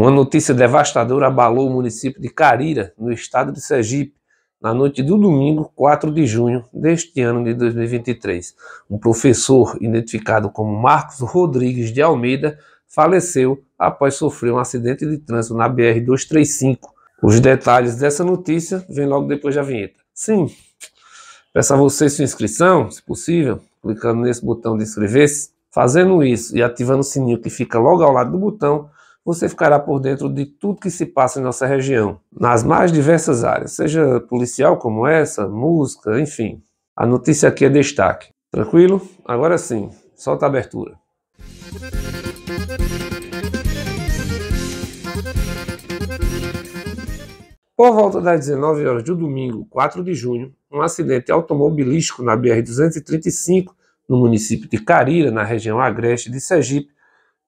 Uma notícia devastadora abalou o município de Carira, no estado de Sergipe, na noite do domingo, 4 de junho deste ano de 2023. Um professor, identificado como Marcos Rodrigues de Almeida, faleceu após sofrer um acidente de trânsito na BR-235. Os detalhes dessa notícia vêm logo depois da vinheta. Sim, peço a você sua inscrição, se possível, clicando nesse botão de inscrever-se. Fazendo isso e ativando o sininho que fica logo ao lado do botão, você ficará por dentro de tudo que se passa em nossa região, nas mais diversas áreas, seja policial como essa, música, enfim. A notícia aqui é destaque. Tranquilo? Agora sim, solta a abertura. Por volta das 19 horas de domingo, 4 de junho, um acidente automobilístico na BR-235, no município de Carira, na região agreste de Sergipe,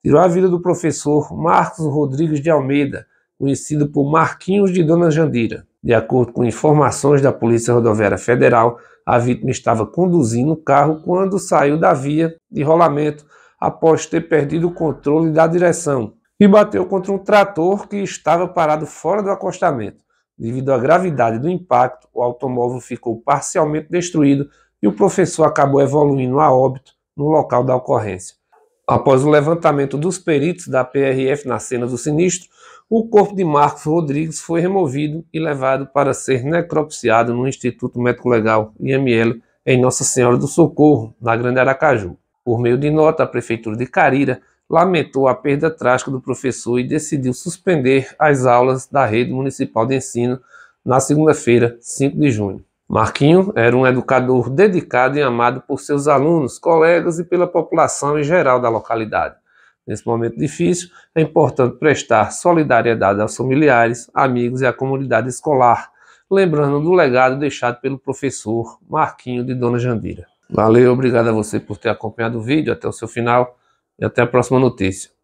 tirou a vida do professor Marcos Rodrigues de Almeida, conhecido por Marquinhos de Dona Jandira. De acordo com informações da Polícia Rodoviária Federal, a vítima estava conduzindo o carro quando saiu da via de rolamento após ter perdido o controle da direção e bateu contra um trator que estava parado fora do acostamento. Devido à gravidade do impacto, o automóvel ficou parcialmente destruído e o professor acabou evoluindo a óbito no local da ocorrência. Após o levantamento dos peritos da PRF na cena do sinistro, o corpo de Marcos Rodrigues foi removido e levado para ser necropsiado no Instituto Médico Legal IML em Nossa Senhora do Socorro, na Grande Aracaju. Por meio de nota, a Prefeitura de Carira lamentou a perda trágica do professor e decidiu suspender as aulas da rede municipal de ensino na segunda-feira, 5 de junho. Marquinho era um educador dedicado e amado por seus alunos, colegas e pela população em geral da localidade. Nesse momento difícil, é importante prestar solidariedade aos familiares, amigos e à comunidade escolar, lembrando do legado deixado pelo professor Marquinho de Dona Jandira. Valeu, obrigado a você por ter acompanhado o vídeo até o seu final e até a próxima notícia.